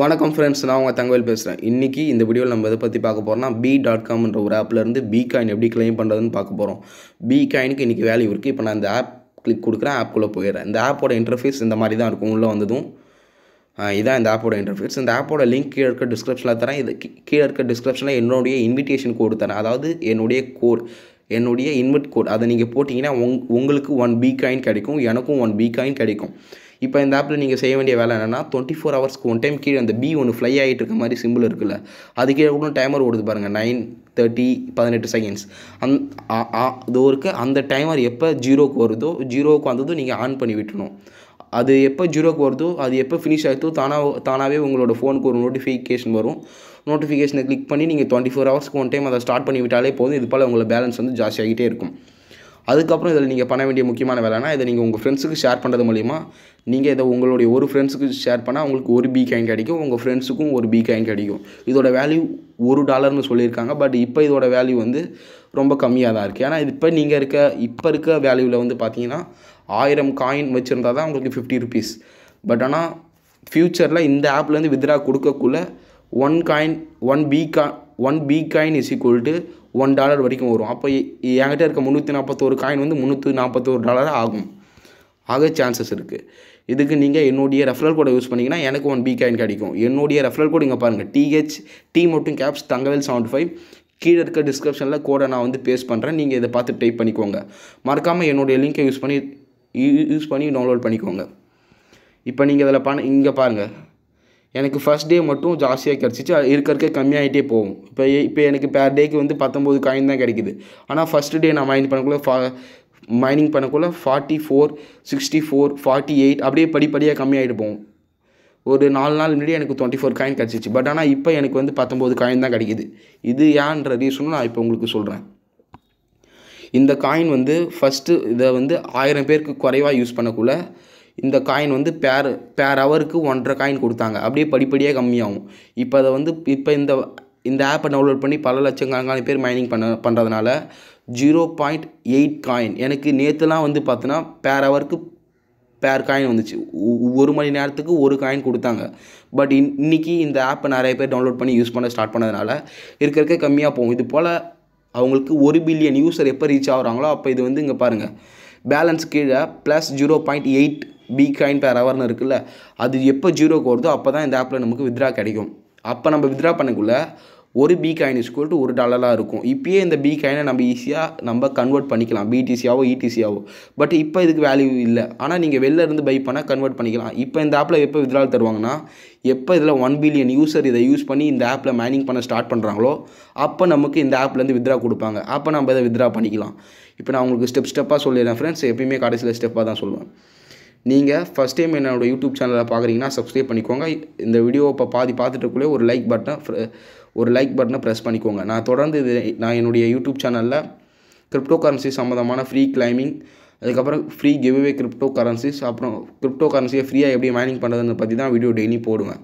வணக்கம் ஃப்ரெண்ட்ஸ் நான் உங்கள் தங்கவேல் பேசுகிறேன் இன்றைக்கி இந்த வீடியோவில் நம்ம இதை பற்றி பார்க்க போகிறோம்னா பி டாட் காம்ன்ற ஒரு ஆப்லேருந்து பி காயின் எப்படி கிளைம் பண்ணுறதுன்னு பார்க்க போகிறோம் பி காயினுக்கு இன்றைக்கி வேல்யூ இருக்குது இப்போ நான் இந்த ஆப் கிளிக் கொடுக்குறேன் ஆப்புக்குள்ளே போயிடுறேன் இந்த ஆப்போட இன்டர்ஃபேஸ் இந்த மாதிரி தான் இருக்கும் உள்ளே வந்ததும் இதான் இந்த ஆப்போட இன்டர்ஃபேஸ் இந்த ஆப்போட லிங்க் கீழே இருக்க டிஸ்கிரிப்ஷனில் தரேன் இது கீழே இருக்க டிஸ்கிரிப்ஷனில் என்னுடைய இன்விடேஷன் கோடு தரேன் அதாவது என்னுடைய கோட் என்னுடைய இன்வெர்ட் கோட் அதை நீங்கள் போட்டிங்கன்னா உங் உங்களுக்கு ஒன் பி காயின் கிடைக்கும் எனக்கும் ஒன் பி காயின் கிடைக்கும் இப்போ இந்த ஆப்பில் நீங்கள் செய்ய வேண்டிய வேலை என்னென்னா டுவெண்ட்டி ஃபோர் ஹவர்ஸ்க்கு ஒன் டைம் கீழே அந்த பி ஒன்று ஃப்ளை ஆகிட்டு இருக்க மாதிரி சிம்பிள் இருக்குல்ல அது கீழே கூட டைமர் ஓடுது பாருங்கள் நைன் தேர்ட்டி பதினெட்டு செகண்ட்ஸ் அந் அதோ இருக்குது அந்த டைமர் எப்போ ஜீரோக்கு வருதோ ஜீரோவுக்கு வந்ததும் நீங்கள் ஆன் பண்ணி விட்டுணும் அது எப்போ ஜீரோக்கு வருதோ அது எப்போ ஃபினிஷ் ஆகிட்டோ தானாக தானாகவே உங்களோட ஃபோனுக்கு ஒரு நோட்டிஃபிகேஷன் வரும் நோட்டிஃபிகேஷனை கிளிக் பண்ணி நீங்கள் டுவெண்ட்டி ஃபோர் ஹவர்ஸ்க்கு ஒன் டைம் அதை ஸ்டார்ட் பண்ணி விட்டாலே போதும் இது போல் உங்களோட பேலன்ஸ் வந்து ஜாஸ்தியாகிட்டே இருக்கும் அதுக்கப்புறம் இதில் நீங்கள் பண்ண வேண்டிய முக்கியமான வேலைனா இதை நீங்கள் உங்கள் ஃப்ரெண்ட்ஸுக்கு ஷேர் பண்ணுறது மூலிமா நீங்கள் இதை உங்களுடைய ஒரு ஃப்ரெண்ட்ஸுக்கு ஷேர் பண்ணால் உங்களுக்கு ஒரு பி காயின் கிடைக்கும் உங்கள் ஃப்ரெண்ட்ஸுக்கும் ஒரு பி காயின் கிடைக்கும் இதோட வேல்யூ ஒரு டாலர்னு சொல்லியிருக்காங்க பட் இப்போ இதோட வேல்யூ வந்து ரொம்ப கம்மியாக தான் இருக்குது ஏன்னா இப்போ நீங்கள் இருக்க இப்போ இருக்க வேல்யூவில் வந்து பார்த்தீங்கன்னா ஆயிரம் காயின் வச்சுருந்தா தான் உங்களுக்கு ஃபிஃப்டி ருபீஸ் பட் ஆனால் ஃப்யூச்சரில் இந்த ஆப்லேருந்து வித்ரா கொடுக்கக்குள்ள one coin one B coin one B coin is equal to one dollar வரைக்கும் வரும் அப்போ என்கிட்ட இருக்க முந்நூற்றி நாற்பத்தோரு காயின் வந்து முந்நூற்றி நாற்பத்தோரு டாலர் ஆகும் ஆக சான்சஸ் இருக்குது இதுக்கு நீங்கள் என்னுடைய ரெஃபரல் கோடை யூஸ் பண்ணிங்கன்னா எனக்கு ஒன் பி காயின் கிடைக்கும் என்னுடைய ரெஃபரல் கோடு இங்கே பாருங்கள் டிஹெச் டி மட்டும் கேப்ஸ் தங்கவேல் செவன்ட் ஃபைவ் கீழே இருக்க டிஸ்கிரிப்ஷனில் கோடை நான் வந்து பேஸ்ட் பண்ணுறேன் நீங்கள் இதை பார்த்து டைப் பண்ணிக்கோங்க மறக்காமல் என்னுடைய லிங்க்கை யூஸ் பண்ணி யூஸ் பண்ணி டவுன்லோட் பண்ணிக்கோங்க இப்போ நீங்கள் இதில் பண்ண இங்கே பாருங்கள் எனக்கு ஃபஸ்ட் டே மட்டும் ஜாஸ்தியாக கிடச்சிச்சு இருக்க இருக்க கம்மியாகிட்டே போகும் இப்போ இப்போ எனக்கு பேர் டேக்கு வந்து பத்தொம்போது காயின் தான் கிடைக்குது ஆனால் ஃபஸ்ட் டே நான் மைனிங் பண்ணக்குள்ளே ஃபா மைனிங் பண்ணக்குள்ளே forty four sixty four forty eight அப்படியே படிப்படியாக கம்மியாகிட்டு போகும் ஒரு நாலு நாள் முன்னாடி எனக்கு டுவெண்ட்டி ஃபோர் காயின் கிடச்சிச்சு பட் ஆனால் இப்போ எனக்கு வந்து பத்தொம்போது காயின் தான் கிடைக்குது இது ஏன்ற ரீசனும் நான் இப்போ உங்களுக்கு சொல்கிறேன் இந்த காயின் வந்து ஃபஸ்ட்டு இதை வந்து ஆயிரம் பேருக்கு குறைவாக யூஸ் பண்ணக்குள்ள இந்த காயின் வந்து பேர் பேர் ஹவருக்கு ஒன்றரை காயின் கொடுத்தாங்க அப்படியே படிப்படியாக கம்மியாகும் இப்போ அதை வந்து இப்போ இந்த இந்த ஆப்பை டவுன்லோட் பண்ணி பல லட்சக்கணக்கான பேர் மைனிங் பண்ண பண்ணுறதுனால ஜீரோ பாயிண்ட் எயிட் காயின் எனக்கு நேற்றுலாம் வந்து பார்த்தோன்னா பேர் ஹவருக்கு பேர் காயின் வந்துச்சு ஒரு மணி நேரத்துக்கு ஒரு காயின் கொடுத்தாங்க பட் இன் இன்றைக்கி இந்த ஆப்பை நிறைய பேர் டவுன்லோட் பண்ணி யூஸ் பண்ண ஸ்டார்ட் பண்ணதுனால இருக்க இருக்க கம்மியாக போகும் இது போல் அவங்களுக்கு ஒரு பில்லியன் யூசர் எப்போ ரீச் ஆகிறாங்களோ அப்போ இது வந்து இங்கே பாருங்கள் பேலன்ஸ் கீழே plus zero point eight B coin per அவர்னு இருக்குல்ல அது எப்போ ஜீரோக்கு வருதோ அப்போ தான் இந்த ஆப்பில் நமக்கு வித்ரா கிடைக்கும் அப்போ நம்ம வித்ரா பண்ணக்குள்ளே ஒரு பி காயின் இஸ்கூல் டு ஒரு டாலராக இருக்கும் இப்போயே இந்த பி காயினை நம்ம ஈஸியாக நம்ம கன்வெர்ட் பண்ணிக்கலாம் பிடிசியாவோ இடிசியாவோ e பட் இப்போ இதுக்கு வேல்யூ இல்லை ஆனால் நீங்கள் வெளில இருந்து பை பண்ணால் கன்வெர்ட் பண்ணிக்கலாம் இப்போ இந்த ஆப்பில் எப்போ வித்ரால் தருவாங்கன்னா எப்போ இதில் ஒன் பில்லியன் யூசர் இதை யூஸ் பண்ணி இந்த ஆப்பில் மேனிங் பண்ண ஸ்டார்ட் பண்ணுறாங்களோ அப்போ நமக்கு இந்த ஆப்லேருந்து வித்ரா கொடுப்பாங்க அப்போ நம்ம இதை வித்ரா பண்ணிக்கலாம் இப்போ நான் உங்களுக்கு ஸ்டெப் ஸ்டெப்பாக சொல்லிடுறேன் ஃப்ரெண்ட்ஸ் எப்பயுமே கடைசியில் ஸ்டெப்பாக தான் சொல்லுவேன் நீங்கள் ஃபஸ்ட் டைம் என்னோடய யூடியூப் சேனலை பார்க்குறீங்கன்னா சப்ஸ்கிரைப் பண்ணிக்கோங்க இந்த வீடியோவை இப்போ பாதி பார்த்துட்டுக்குள்ளே ஒரு லைக் பட்டனை ஒரு லைக் பட்டனை ப்ரெஸ் பண்ணிக்கோங்க நான் தொடர்ந்து இது நான் என்னுடைய யூடியூப் சேனலில் கிரிப்டோ கரன்சி சம்மந்தமான ஃப்ரீ கிளைமிங் அதுக்கப்புறம் ஃப்ரீ கிவ்வே கிரிப்டோ கரன்சிஸ் அப்புறம் கிரிப்டோ கரன்சியை ஃப்ரீயாக எப்படி மைனிங் பண்ணுறதுன்னு பற்றி தான் வீடியோ டெய்லி போடுவேன்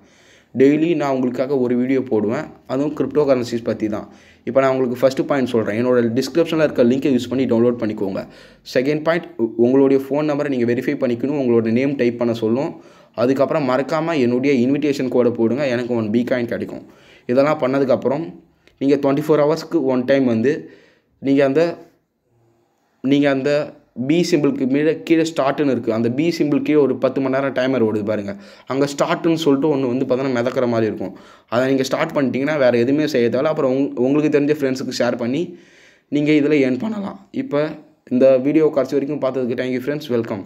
டெய்லி நான் உங்களுக்காக ஒரு வீடியோ போடுவேன் அதுவும் கிரிப்டோ கரன்சிஸ் பற்றி தான் இப்போ நான் உங்களுக்கு ஃபஸ்ட்டு பாயிண்ட் சொல்கிறேன் என்னோடய டிஸ்கிரிப்ஷனில் இருக்க லிங்க்கை யூஸ் பண்ணி டவுன்லோட் பண்ணிக்கோங்க செகண்ட் பாயிண்ட் உங்களுடைய ஃபோன் நம்பரை நீங்கள் வெரிஃபை பண்ணிக்கணும் உங்களோட நேம் டைப் பண்ண சொல்லும் அதுக்கப்புறம் மறக்காமல் என்னுடைய இன்விடேஷன் கோடை போடுங்க எனக்கு ஒன் பி காயின் கிடைக்கும் இதெல்லாம் பண்ணதுக்கப்புறம் நீங்கள் டுவெண்ட்டி ஃபோர் ஹவர்ஸ்க்கு ஒன் டைம் வந்து நீங்கள் அந்த நீங்கள் அந்த பி சிம்பிளுக்கு மேலே கீழே ஸ்டார்ட்டுன்னு இருக்குது அந்த பி சிம்பிள் கீழே ஒரு பத்து மணி நேரம் டைமர் ஓடுது பாருங்கள் அங்கே ஸ்டார்ட்டுன்னு சொல்லிட்டு ஒன்று வந்து பார்த்தோன்னா மிதக்கிற மாதிரி இருக்கும் அதை நீங்கள் ஸ்டார்ட் பண்ணிட்டீங்கன்னா வேறு எதுவுமே செய்ய தேவை அப்புறம் உங் உங்களுக்கு தெரிஞ்ச ஃப்ரெண்ட்ஸுக்கு ஷேர் பண்ணி நீங்கள் இதில் ஏர்ன் பண்ணலாம் இப்போ இந்த வீடியோ கடைசி வரைக்கும் பார்த்ததுக்கு தேங்க்யூ ஃப்ரெண்ட்ஸ் வெல்கம்